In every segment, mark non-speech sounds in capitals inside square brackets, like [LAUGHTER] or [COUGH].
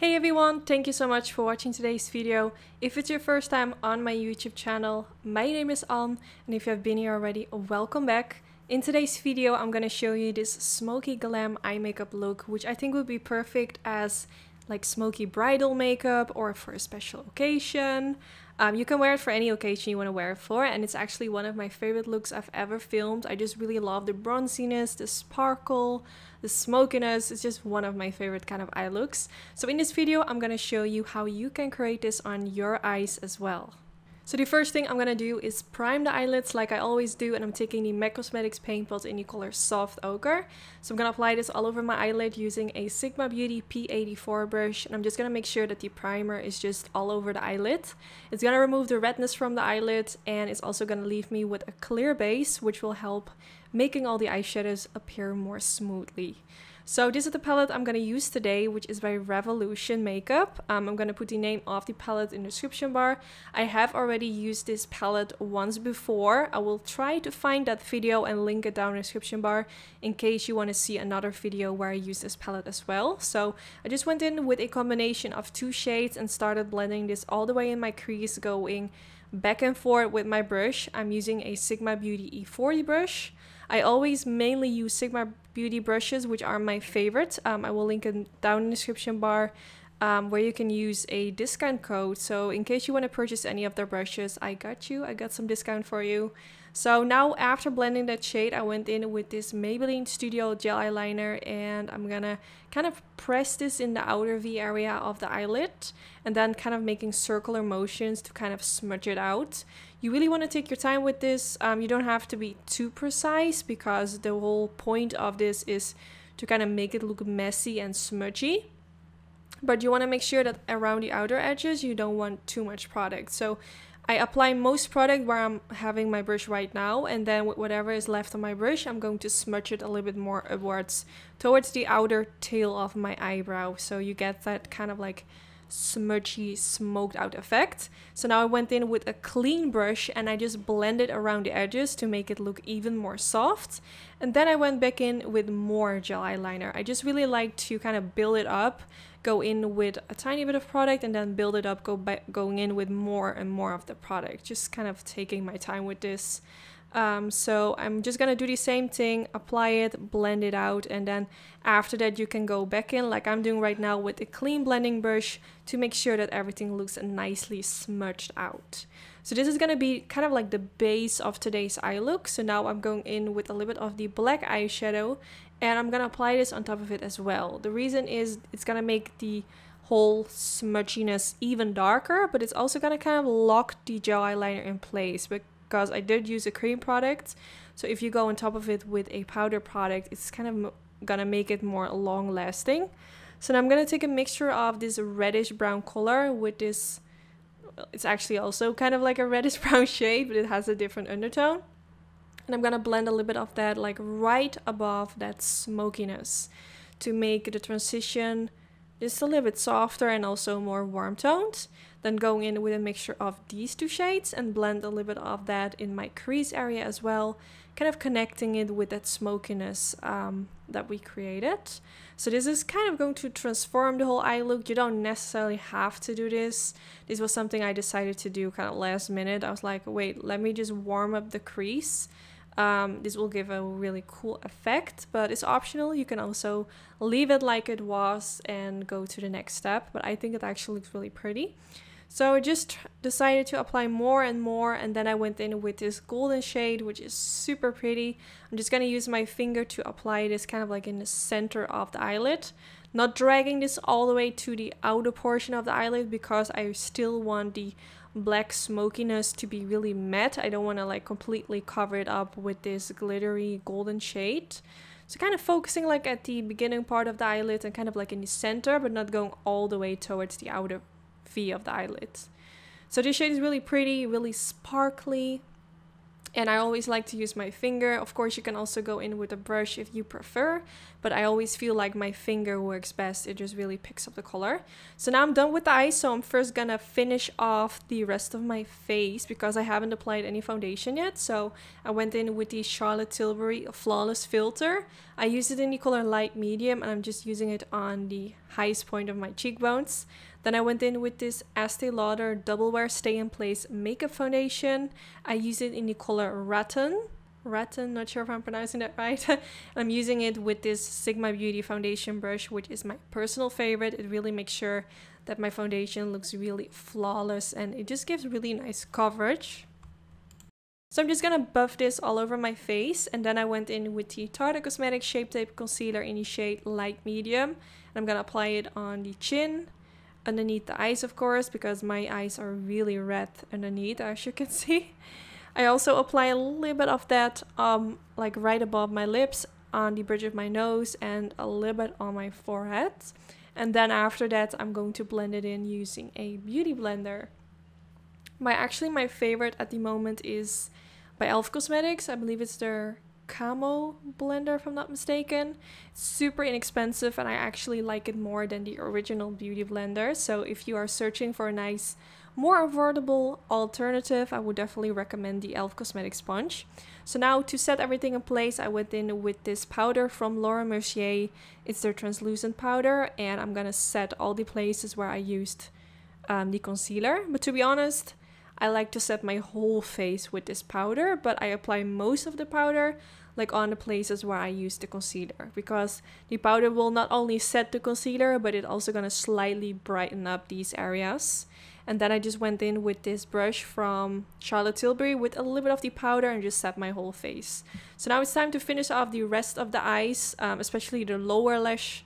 Hey everyone, thank you so much for watching today's video. If it's your first time on my YouTube channel, my name is Anne and if you have been here already, welcome back. In today's video, I'm gonna show you this smoky glam eye makeup look, which I think would be perfect as like smoky bridal makeup or for a special occasion. Um, you can wear it for any occasion you want to wear it for, and it's actually one of my favorite looks I've ever filmed. I just really love the bronziness, the sparkle, the smokiness. It's just one of my favorite kind of eye looks. So in this video, I'm going to show you how you can create this on your eyes as well. So the first thing I'm gonna do is prime the eyelids like I always do and I'm taking the MAC Cosmetics paint pot in the color Soft Ochre. So I'm gonna apply this all over my eyelid using a Sigma Beauty P84 brush and I'm just gonna make sure that the primer is just all over the eyelid. It's gonna remove the redness from the eyelid and it's also gonna leave me with a clear base which will help making all the eyeshadows appear more smoothly. So this is the palette I'm gonna use today, which is by Revolution Makeup. Um, I'm gonna put the name of the palette in the description bar. I have already used this palette once before. I will try to find that video and link it down in the description bar in case you wanna see another video where I use this palette as well. So I just went in with a combination of two shades and started blending this all the way in my crease going back and forth with my brush. I'm using a Sigma Beauty E40 brush. I always mainly use Sigma Beauty brushes, which are my favorite. Um, I will link them down in the description bar. Um, where you can use a discount code. So in case you want to purchase any of their brushes, I got you. I got some discount for you. So now after blending that shade, I went in with this Maybelline Studio Gel Eyeliner and I'm gonna kind of press this in the outer V area of the eyelid and then kind of making circular motions to kind of smudge it out you really want to take your time with this. Um, you don't have to be too precise because the whole point of this is to kind of make it look messy and smudgy. But you want to make sure that around the outer edges you don't want too much product. So I apply most product where I'm having my brush right now and then with whatever is left on my brush I'm going to smudge it a little bit more upwards towards the outer tail of my eyebrow so you get that kind of like smudgy smoked out effect. So now I went in with a clean brush and I just blended around the edges to make it look even more soft. And then I went back in with more gel eyeliner. I just really like to kind of build it up, go in with a tiny bit of product and then build it up, go by, going in with more and more of the product. Just kind of taking my time with this. Um, so I'm just gonna do the same thing, apply it, blend it out, and then after that you can go back in like I'm doing right now with a clean blending brush to make sure that everything looks nicely smudged out. So this is gonna be kind of like the base of today's eye look. So now I'm going in with a little bit of the black eyeshadow and I'm gonna apply this on top of it as well. The reason is it's gonna make the whole smudginess even darker, but it's also gonna kind of lock the gel eyeliner in place, but because I did use a cream product. So if you go on top of it with a powder product, it's kind of gonna make it more long lasting. So now I'm gonna take a mixture of this reddish brown color with this, uh, it's actually also kind of like a [LAUGHS] reddish brown shade, but it has a different undertone. And I'm gonna blend a little bit of that like right above that smokiness to make the transition just a little bit softer and also more warm toned. Then going in with a mixture of these two shades and blend a little bit of that in my crease area as well, kind of connecting it with that smokiness um, that we created. So this is kind of going to transform the whole eye look. You don't necessarily have to do this. This was something I decided to do kind of last minute. I was like, wait, let me just warm up the crease. Um, this will give a really cool effect, but it's optional. You can also leave it like it was and go to the next step, but I think it actually looks really pretty. So I just decided to apply more and more and then I went in with this golden shade which is super pretty. I'm just going to use my finger to apply this kind of like in the center of the eyelid. Not dragging this all the way to the outer portion of the eyelid because I still want the black smokiness to be really matte. I don't want to like completely cover it up with this glittery golden shade. So kind of focusing like at the beginning part of the eyelid and kind of like in the center, but not going all the way towards the outer V of the eyelids. So this shade is really pretty, really sparkly. And I always like to use my finger. Of course, you can also go in with a brush if you prefer, but I always feel like my finger works best. It just really picks up the color. So now I'm done with the eyes, so I'm first gonna finish off the rest of my face because I haven't applied any foundation yet. So I went in with the Charlotte Tilbury Flawless Filter. I use it in the color Light Medium and I'm just using it on the highest point of my cheekbones. Then I went in with this Estee Lauder Double Wear Stay in Place Makeup Foundation. I use it in the color Rattan. Rattan, not sure if I'm pronouncing that right. [LAUGHS] I'm using it with this Sigma Beauty foundation brush, which is my personal favorite. It really makes sure that my foundation looks really flawless and it just gives really nice coverage. So I'm just gonna buff this all over my face and then I went in with the Tarte Cosmetics Shape Tape Concealer in the shade Light Medium. And I'm gonna apply it on the chin, underneath the eyes of course, because my eyes are really red underneath as you can [LAUGHS] see. I also apply a little bit of that um, like right above my lips, on the bridge of my nose and a little bit on my forehead. And then after that I'm going to blend it in using a beauty blender. My actually my favorite at the moment is by Elf Cosmetics. I believe it's their camo blender if I'm not mistaken. super inexpensive and I actually like it more than the original beauty blender. So if you are searching for a nice, more affordable alternative, I would definitely recommend the e.l.f. Cosmetic Sponge. So now to set everything in place, I went in with this powder from Laura Mercier. It's their translucent powder and I'm gonna set all the places where I used um, the concealer. But to be honest, I like to set my whole face with this powder, but I apply most of the powder like on the places where I use the concealer because the powder will not only set the concealer, but it also gonna slightly brighten up these areas. And then I just went in with this brush from Charlotte Tilbury with a little bit of the powder and just set my whole face. So now it's time to finish off the rest of the eyes, um, especially the lower lash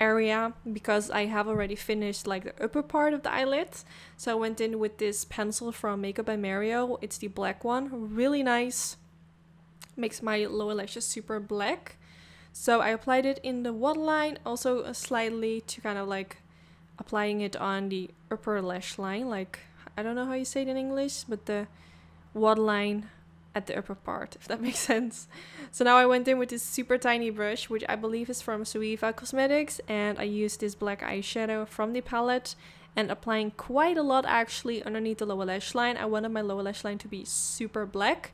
area because I have already finished like the upper part of the eyelid. So I went in with this pencil from Makeup by Mario. It's the black one, really nice. Makes my lower lashes super black. So I applied it in the waterline, also slightly to kind of like applying it on the upper lash line. Like, I don't know how you say it in English, but the waterline at the upper part, if that [LAUGHS] makes sense. So now I went in with this super tiny brush, which I believe is from Suiva Cosmetics, and I used this black eyeshadow from the palette and applying quite a lot actually underneath the lower lash line. I wanted my lower lash line to be super black.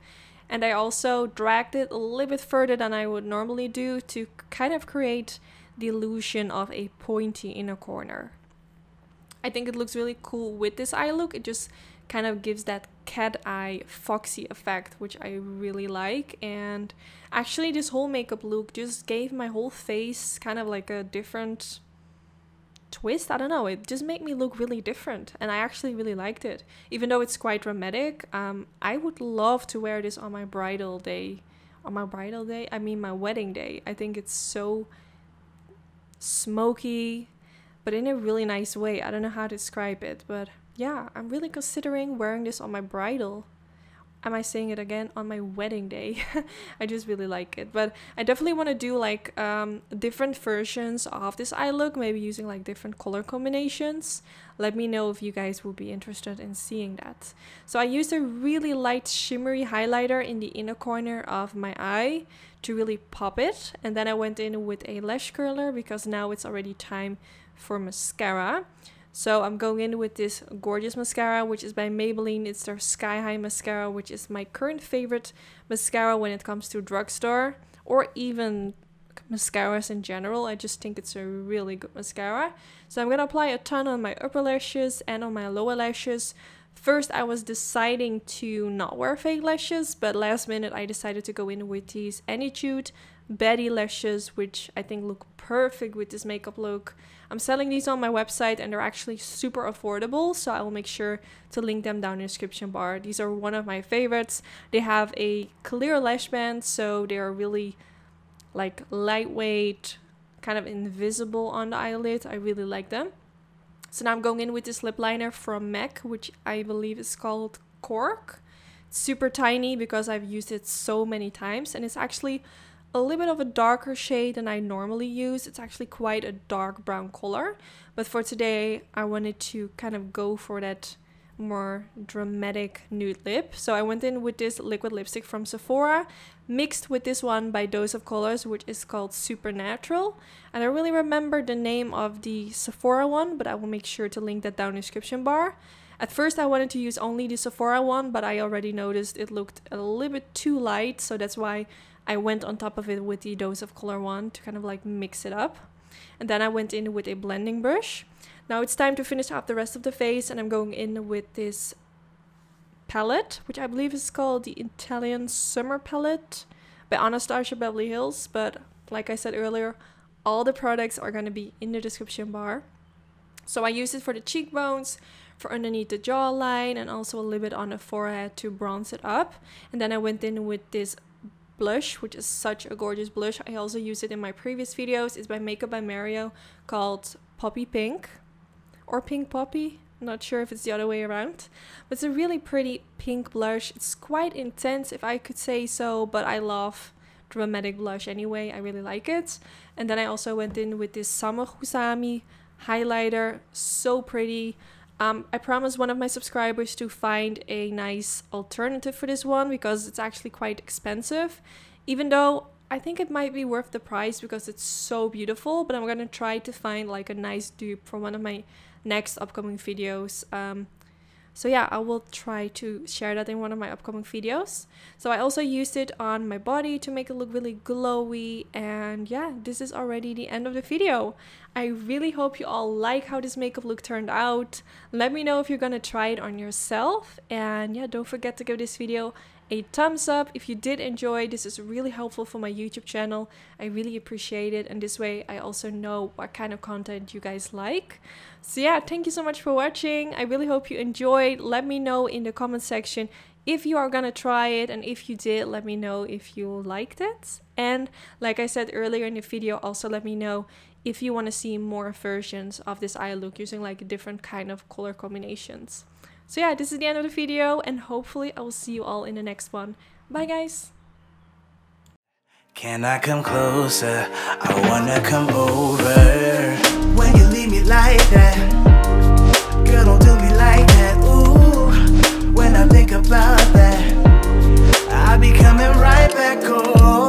And I also dragged it a little bit further than I would normally do to kind of create the illusion of a pointy inner corner. I think it looks really cool with this eye look. It just kind of gives that cat eye foxy effect, which I really like. And actually, this whole makeup look just gave my whole face kind of like a different twist. I don't know. It just made me look really different, and I actually really liked it. Even though it's quite dramatic, um, I would love to wear this on my bridal day. On my bridal day, I mean my wedding day. I think it's so smoky, but in a really nice way. I don't know how to describe it, but yeah, I'm really considering wearing this on my bridal. Am I saying it again on my wedding day? [LAUGHS] I just really like it. But I definitely want to do like um, different versions of this eye look, maybe using like different color combinations. Let me know if you guys would be interested in seeing that. So I used a really light shimmery highlighter in the inner corner of my eye to really pop it. And then I went in with a lash curler because now it's already time for mascara. So I'm going in with this gorgeous mascara, which is by Maybelline. It's their Sky High mascara, which is my current favorite mascara when it comes to drugstore or even mascaras in general. I just think it's a really good mascara. So I'm going to apply a ton on my upper lashes and on my lower lashes. First, I was deciding to not wear fake lashes, but last minute I decided to go in with these Anytude Betty lashes, which I think look perfect with this makeup look. I'm selling these on my website and they're actually super affordable, so I will make sure to link them down in the description bar. These are one of my favorites. They have a clear lash band, so they are really like lightweight, kind of invisible on the eyelid. I really like them. So now I'm going in with this lip liner from MAC, which I believe is called Cork. It's super tiny because I've used it so many times and it's actually a little bit of a darker shade than I normally use. It's actually quite a dark brown color, but for today I wanted to kind of go for that more dramatic nude lip. So I went in with this liquid lipstick from Sephora, mixed with this one by Dose of Colors, which is called Supernatural. And I really remember the name of the Sephora one, but I will make sure to link that down in the description bar. At first I wanted to use only the Sephora one, but I already noticed it looked a little bit too light, so that's why I went on top of it with the dose of color one to kind of like mix it up. And then I went in with a blending brush. Now it's time to finish up the rest of the face and I'm going in with this palette, which I believe is called the Italian Summer Palette by Anastasia Beverly Hills. But like I said earlier, all the products are going to be in the description bar. So I use it for the cheekbones, for underneath the jawline, and also a little bit on the forehead to bronze it up. And then I went in with this blush, which is such a gorgeous blush. I also use it in my previous videos. It's by Makeup by Mario called Poppy Pink or Pink Poppy. I'm not sure if it's the other way around. But it's a really pretty pink blush. It's quite intense if I could say so, but I love dramatic blush anyway. I really like it. And then I also went in with this Samogusami highlighter. So pretty. Um, I promised one of my subscribers to find a nice alternative for this one because it's actually quite expensive, even though I think it might be worth the price because it's so beautiful, but I'm gonna try to find like a nice dupe for one of my next upcoming videos. Um, so yeah, I will try to share that in one of my upcoming videos. So I also used it on my body to make it look really glowy. And yeah, this is already the end of the video. I really hope you all like how this makeup look turned out. Let me know if you're gonna try it on yourself. And yeah, don't forget to give this video a thumbs up if you did enjoy. This is really helpful for my YouTube channel. I really appreciate it. And this way I also know what kind of content you guys like. So yeah, thank you so much for watching. I really hope you enjoyed. Let me know in the comment section if you are gonna try it and if you did let me know if you liked it and like i said earlier in the video also let me know if you want to see more versions of this eye look using like different kind of color combinations so yeah, this is the end of the video and hopefully I will see you all in the next one. Bye guys! Can I come closer? I wanna come over When you leave me like that Girl, don't do me like that, ooh When I think about that I be coming right back home